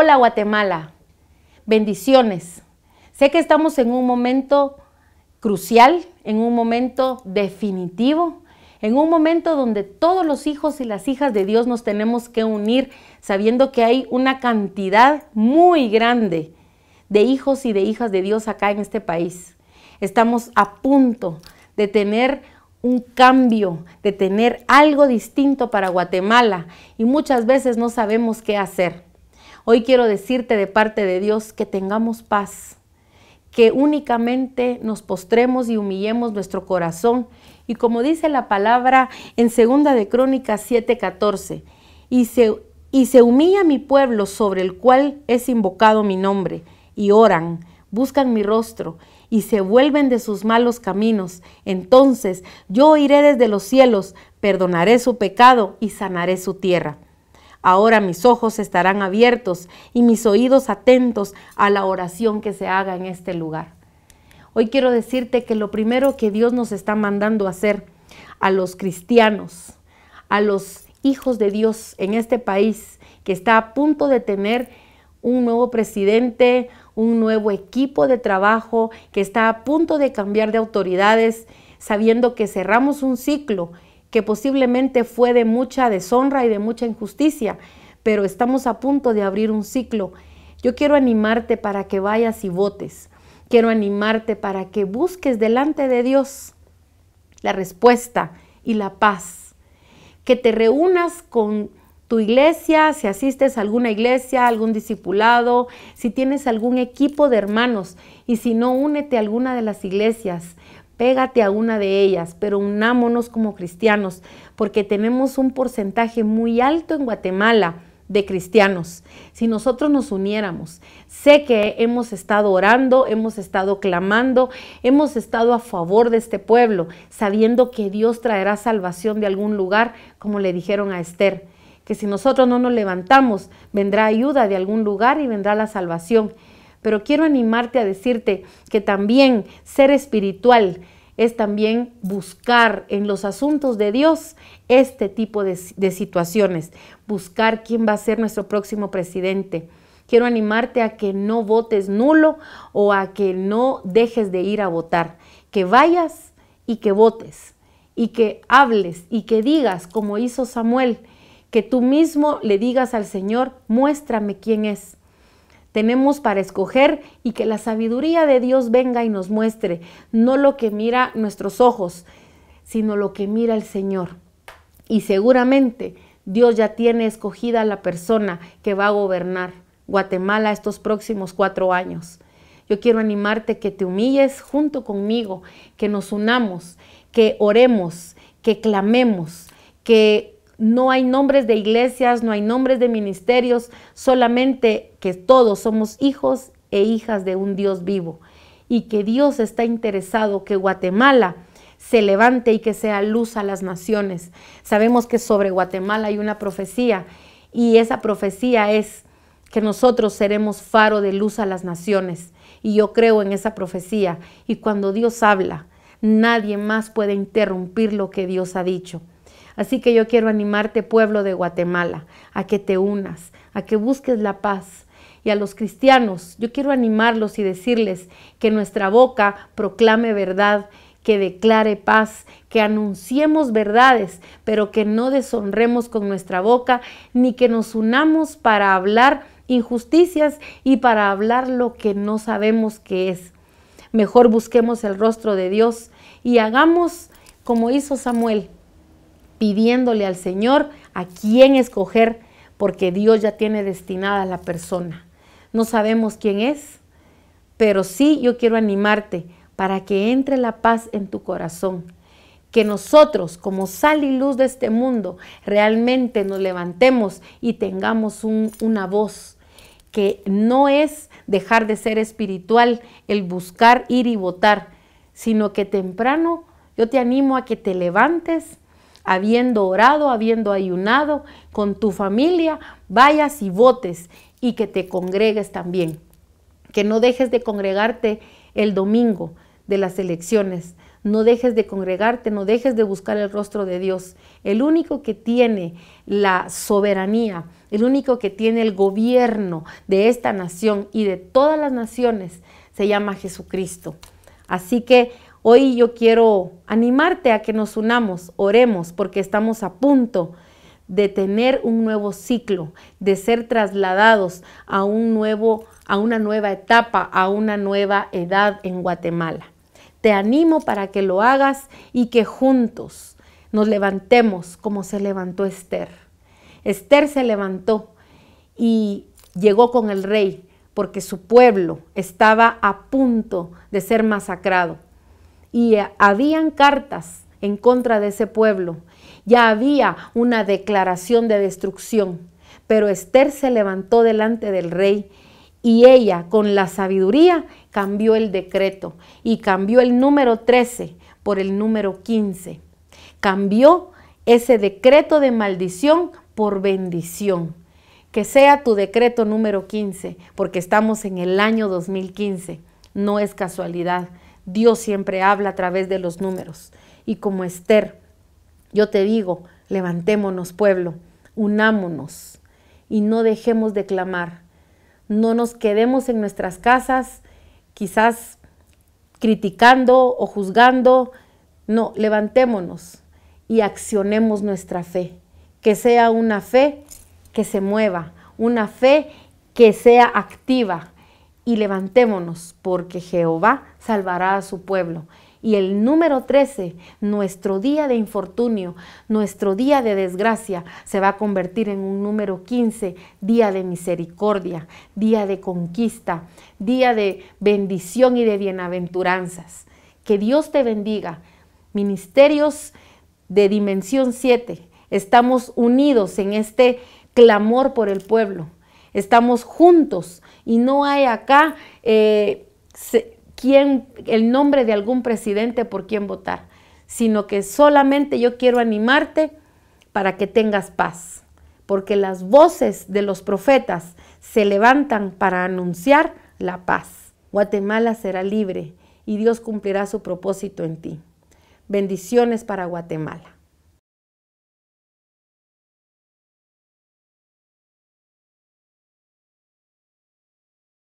Hola Guatemala, bendiciones. Sé que estamos en un momento crucial, en un momento definitivo, en un momento donde todos los hijos y las hijas de Dios nos tenemos que unir sabiendo que hay una cantidad muy grande de hijos y de hijas de Dios acá en este país. Estamos a punto de tener un cambio, de tener algo distinto para Guatemala y muchas veces no sabemos qué hacer. Hoy quiero decirte de parte de Dios que tengamos paz, que únicamente nos postremos y humillemos nuestro corazón. Y como dice la palabra en Segunda de Crónicas 7:14, y se, y se humilla mi pueblo sobre el cual es invocado mi nombre, y oran, buscan mi rostro, y se vuelven de sus malos caminos. Entonces yo iré desde los cielos, perdonaré su pecado y sanaré su tierra. Ahora mis ojos estarán abiertos y mis oídos atentos a la oración que se haga en este lugar. Hoy quiero decirte que lo primero que Dios nos está mandando hacer a los cristianos, a los hijos de Dios en este país que está a punto de tener un nuevo presidente, un nuevo equipo de trabajo, que está a punto de cambiar de autoridades, sabiendo que cerramos un ciclo que posiblemente fue de mucha deshonra y de mucha injusticia, pero estamos a punto de abrir un ciclo. Yo quiero animarte para que vayas y votes. Quiero animarte para que busques delante de Dios la respuesta y la paz. Que te reúnas con tu iglesia, si asistes a alguna iglesia, algún discipulado, si tienes algún equipo de hermanos y si no, únete a alguna de las iglesias pégate a una de ellas, pero unámonos como cristianos, porque tenemos un porcentaje muy alto en Guatemala de cristianos. Si nosotros nos uniéramos, sé que hemos estado orando, hemos estado clamando, hemos estado a favor de este pueblo, sabiendo que Dios traerá salvación de algún lugar, como le dijeron a Esther, que si nosotros no nos levantamos, vendrá ayuda de algún lugar y vendrá la salvación. Pero quiero animarte a decirte que también ser espiritual, es también buscar en los asuntos de Dios este tipo de, de situaciones, buscar quién va a ser nuestro próximo presidente. Quiero animarte a que no votes nulo o a que no dejes de ir a votar, que vayas y que votes y que hables y que digas como hizo Samuel, que tú mismo le digas al Señor, muéstrame quién es tenemos para escoger y que la sabiduría de Dios venga y nos muestre, no lo que mira nuestros ojos, sino lo que mira el Señor. Y seguramente Dios ya tiene escogida la persona que va a gobernar Guatemala estos próximos cuatro años. Yo quiero animarte que te humilles junto conmigo, que nos unamos, que oremos, que clamemos, que no hay nombres de iglesias, no hay nombres de ministerios, solamente que todos somos hijos e hijas de un Dios vivo y que Dios está interesado que Guatemala se levante y que sea luz a las naciones. Sabemos que sobre Guatemala hay una profecía y esa profecía es que nosotros seremos faro de luz a las naciones. Y yo creo en esa profecía. Y cuando Dios habla, nadie más puede interrumpir lo que Dios ha dicho. Así que yo quiero animarte, pueblo de Guatemala, a que te unas, a que busques la paz. Y a los cristianos, yo quiero animarlos y decirles que nuestra boca proclame verdad, que declare paz, que anunciemos verdades, pero que no deshonremos con nuestra boca, ni que nos unamos para hablar injusticias y para hablar lo que no sabemos que es. Mejor busquemos el rostro de Dios y hagamos como hizo Samuel, pidiéndole al Señor a quién escoger, porque Dios ya tiene destinada a la persona. No sabemos quién es, pero sí yo quiero animarte para que entre la paz en tu corazón. Que nosotros, como sal y luz de este mundo, realmente nos levantemos y tengamos una voz que no es dejar de ser espiritual el buscar ir y votar, sino que temprano yo te animo a que te levantes, habiendo orado, habiendo ayunado con tu familia, vayas y votes y que te congregues también. Que no dejes de congregarte el domingo de las elecciones. No dejes de congregarte, no dejes de buscar el rostro de Dios. El único que tiene la soberanía, el único que tiene el gobierno de esta nación y de todas las naciones se llama Jesucristo. Así que Hoy yo quiero animarte a que nos unamos, oremos, porque estamos a punto de tener un nuevo ciclo, de ser trasladados a, un nuevo, a una nueva etapa, a una nueva edad en Guatemala. Te animo para que lo hagas y que juntos nos levantemos como se levantó Esther. Esther se levantó y llegó con el rey porque su pueblo estaba a punto de ser masacrado y eh, habían cartas en contra de ese pueblo. Ya había una declaración de destrucción, pero Esther se levantó delante del rey y ella con la sabiduría cambió el decreto y cambió el número 13 por el número 15. Cambió ese decreto de maldición por bendición. Que sea tu decreto número 15, porque estamos en el año 2015. No es casualidad. Dios siempre habla a través de los números. Y como Esther, yo te digo, levantémonos pueblo, unámonos y no dejemos de clamar. No nos quedemos en nuestras casas quizás criticando o juzgando. No, levantémonos y accionemos nuestra fe. Que sea una fe que se mueva, una fe que sea activa, y levantémonos, porque Jehová salvará a su pueblo. Y el número 13, nuestro día de infortunio, nuestro día de desgracia, se va a convertir en un número 15, día de misericordia, día de conquista, día de bendición y de bienaventuranzas. Que Dios te bendiga. Ministerios de Dimensión 7, estamos unidos en este clamor por el pueblo estamos juntos y no hay acá eh, el nombre de algún presidente por quien votar, sino que solamente yo quiero animarte para que tengas paz, porque las voces de los profetas se levantan para anunciar la paz. Guatemala será libre y Dios cumplirá su propósito en ti. Bendiciones para Guatemala.